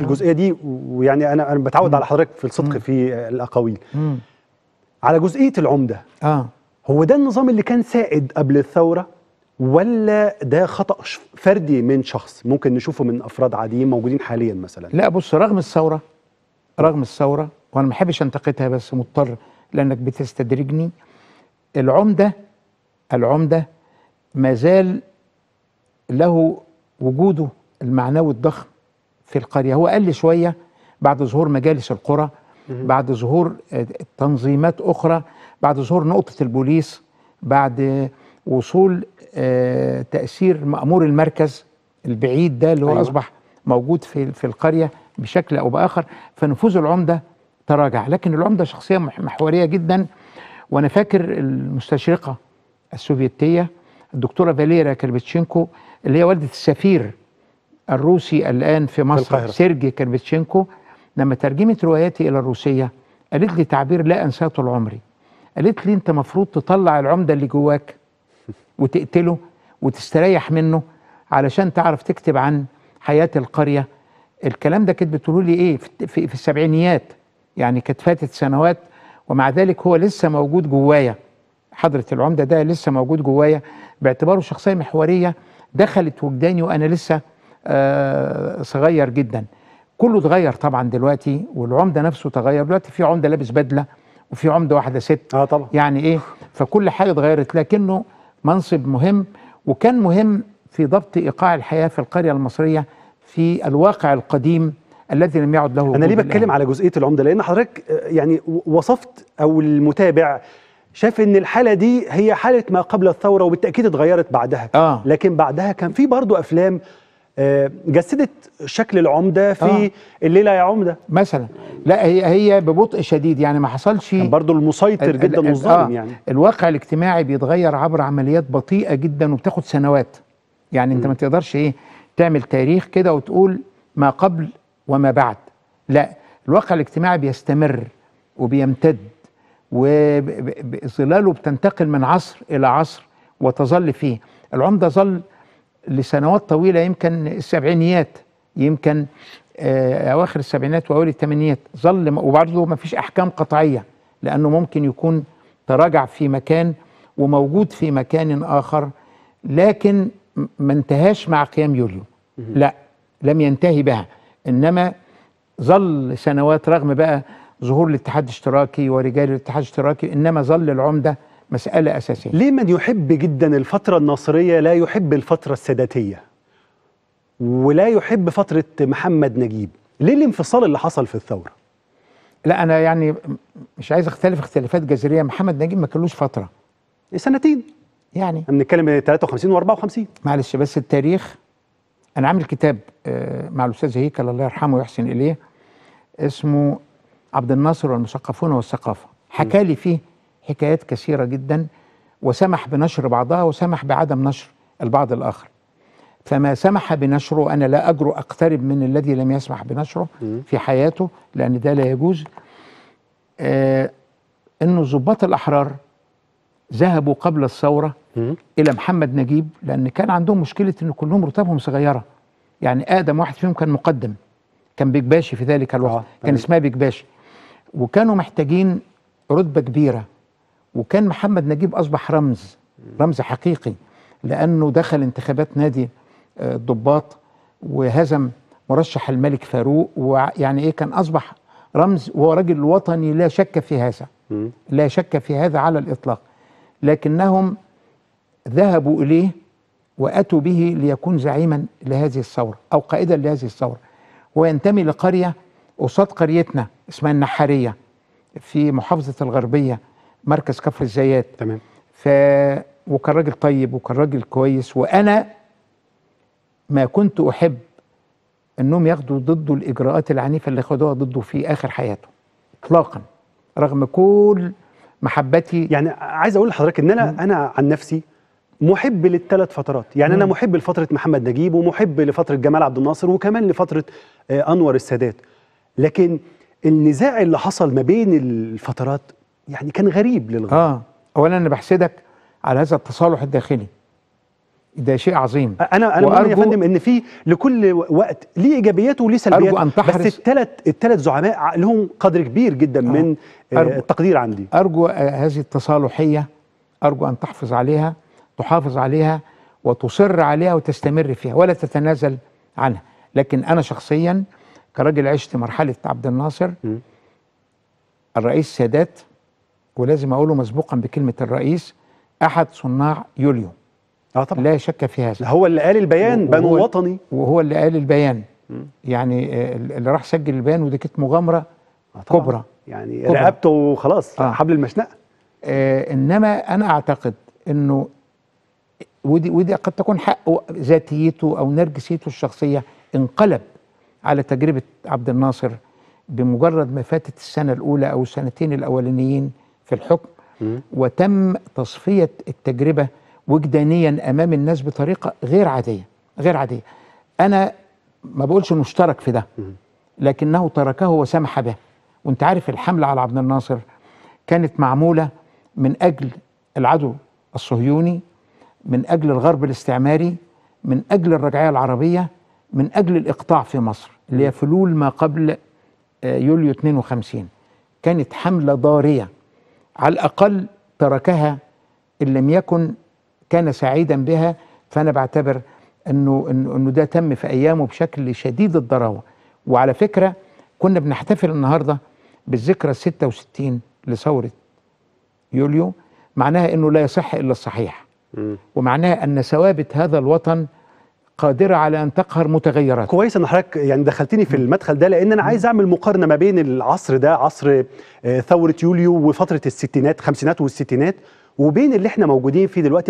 الجزئيه دي ويعني انا انا بتعود على حضرتك في الصدق مم. في الاقاويل على جزئيه العمده اه هو ده النظام اللي كان سائد قبل الثوره ولا ده خطا فردي من شخص ممكن نشوفه من افراد عاديين موجودين حاليا مثلا لا بص رغم الثوره رغم الثوره وانا ما بحبش انتقدها بس مضطر لانك بتستدرجني العمده العمده ما زال له وجوده المعنوي الضخم في القرية هو قل شوية بعد ظهور مجالس القرى بعد ظهور آه، تنظيمات أخرى بعد ظهور نقطة البوليس بعد وصول آه، تأثير مأمور المركز البعيد ده اللي هو أيوة. أصبح موجود في في القرية بشكل أو بآخر فنفوذ العمدة تراجع لكن العمدة شخصية محورية جدا وأنا فاكر المستشرقة السوفيتية الدكتورة فاليرا كربتشينكو اللي هي والدة السفير الروسي الآن في مصر في سيرجي كانفيتشينكو لما ترجمت رواياتي إلى الروسية قالت لي تعبير لا أنساه طول عمري قالت لي أنت مفروض تطلع العمدة اللي جواك وتقتله وتستريح منه علشان تعرف تكتب عن حياة القرية الكلام ده كانت بتقول لي إيه في, في السبعينيات يعني كانت فاتت سنوات ومع ذلك هو لسه موجود جوايا حضرة العمدة ده لسه موجود جوايا باعتباره شخصية محورية دخلت وجداني وأنا لسه آه، صغير جدا كله اتغير طبعا دلوقتي والعمده نفسه اتغير دلوقتي في عمده لابس بدله وفي عمده واحده ست اه طبعا يعني ايه فكل حاجه اتغيرت لكنه منصب مهم وكان مهم في ضبط ايقاع الحياه في القريه المصريه في الواقع القديم الذي لم يعد له انا ليه بتكلم على جزئيه العمده لان حضرتك آه، يعني وصفت او المتابع شاف ان الحاله دي هي حاله ما قبل الثوره وبالتاكيد اتغيرت بعدها آه. لكن بعدها كان في برضه افلام آه، جسدت شكل العمده في آه. الليله يا عمده مثلا لا هي هي ببطء شديد يعني ما حصلش يعني برضه المسيطر جدا والظالم آه يعني الواقع الاجتماعي بيتغير عبر عمليات بطيئه جدا وبتاخد سنوات يعني انت ما تقدرش ايه تعمل تاريخ كده وتقول ما قبل وما بعد لا الواقع الاجتماعي بيستمر وبيمتد وظلاله بتنتقل من عصر الى عصر وتظل فيه العمده ظل لسنوات طويلة يمكن السبعينيات يمكن آه، أواخر السبعينات وأوائل الثمانينات ظل وبرضه ما فيش أحكام قطعية لأنه ممكن يكون تراجع في مكان وموجود في مكان آخر لكن ما انتهاش مع قيام يوليو لا لم ينتهي بها إنما ظل سنوات رغم بقى ظهور الاتحاد الاشتراكي ورجال الاتحاد الاشتراكي إنما ظل العمدة مسألة أساسية ليه من يحب جدا الفترة الناصرية لا يحب الفترة الساداتية ولا يحب فترة محمد نجيب ليه الانفصال اللي حصل في الثورة لا أنا يعني مش عايز أختلف اختلافات جذرية محمد نجيب ما كلوش فترة إيه، سنتين يعني احنا بنتكلم 53 و54 معلش بس التاريخ انا عامل كتاب آه، مع الاستاذ هيكل الله يرحمه ويحسن اليه اسمه عبد الناصر والمثقفون والثقافه حكى لي فيه حكايات كثيرة جدا وسمح بنشر بعضها وسمح بعدم نشر البعض الآخر فما سمح بنشره أنا لا أجرؤ أقترب من الذي لم يسمح بنشره في حياته لأن ده لا يجوز آه أنه ضباط الأحرار ذهبوا قبل الثورة إلى محمد نجيب لأن كان عندهم مشكلة أن كلهم رتبهم صغيرة يعني آدم واحد فيهم كان مقدم كان بيكباشي في ذلك الوقت آه، كان اسمها بيكباشي وكانوا محتاجين رتبة كبيرة وكان محمد نجيب اصبح رمز رمز حقيقي لانه دخل انتخابات نادي آه، الضباط وهزم مرشح الملك فاروق ويعني ايه كان اصبح رمز وهو رجل وطني لا شك في هذا لا شك في هذا على الاطلاق لكنهم ذهبوا اليه واتوا به ليكون زعيما لهذه الثوره او قائدا لهذه الثوره وينتمي لقريه قصاد قريتنا اسمها النحاريه في محافظه الغربيه مركز كفر الزيات تمام ف وكان راجل طيب وكان راجل كويس وانا ما كنت احب انهم ياخدوا ضده الاجراءات العنيفه اللي خدوها ضده في اخر حياته اطلاقا رغم كل محبتي يعني عايز اقول لحضرتك ان انا انا عن نفسي محب للثلاث فترات يعني مم. انا محب لفتره محمد نجيب ومحب لفتره جمال عبد الناصر وكمان لفتره آه انور السادات لكن النزاع اللي حصل ما بين الفترات يعني كان غريب للغايه اه اولا انا بحسدك على هذا التصالح الداخلي ده شيء عظيم انا انا يا فندم ان في لكل وقت ليه ايجابياته وليه سلبياته أرجو أن تحرص بس الثلاث الثلاث زعماء لهم قدر كبير جدا آه من آه، أرجو التقدير عندي ارجو آه، هذه التصالحيه ارجو ان تحفظ عليها تحافظ عليها وتصر عليها وتستمر فيها ولا تتنازل عنها لكن انا شخصيا كراجل عشت مرحله عبد الناصر م. الرئيس سادات ولازم اقوله مسبوقا بكلمه الرئيس احد صناع يوليو اه طبعا لا شك في هذا هو اللي قال البيان بنو وطني وهو اللي قال البيان يعني آه، اللي راح سجل البيان ودي كانت مغامره آه طبعا. كبرى يعني رقبته وخلاص آه. حبل المشنقه آه انما انا اعتقد انه ودي ودي قد تكون حق ذاتيته او نرجسيته الشخصيه انقلب على تجربه عبد الناصر بمجرد ما فاتت السنه الاولى او السنتين الاولانيين في الحكم وتم تصفية التجربة وجدانيا أمام الناس بطريقة غير عادية غير عادية أنا ما بقولش مشترك في ده لكنه تركه وسمح به وانت عارف الحملة على عبد الناصر كانت معمولة من أجل العدو الصهيوني من أجل الغرب الاستعماري من أجل الرجعية العربية من أجل الإقطاع في مصر اللي هي فلول ما قبل آه، يوليو 52 كانت حملة ضارية على الأقل تركها إن لم يكن كان سعيدا بها فأنا بعتبر أنه, إنه, إنه ده تم في أيامه بشكل شديد الضراوة وعلى فكرة كنا بنحتفل النهاردة بالذكرى 66 لثورة يوليو معناها أنه لا يصح إلا الصحيح ومعناها أن ثوابت هذا الوطن قادرة على أن تقهر متغيرات كويس أن حضرتك يعني دخلتني في المدخل ده لأن أنا عايز أعمل مقارنة ما بين العصر ده عصر آه، ثورة يوليو وفترة الستينات خمسينات والستينات وبين اللي احنا موجودين فيه دلوقتي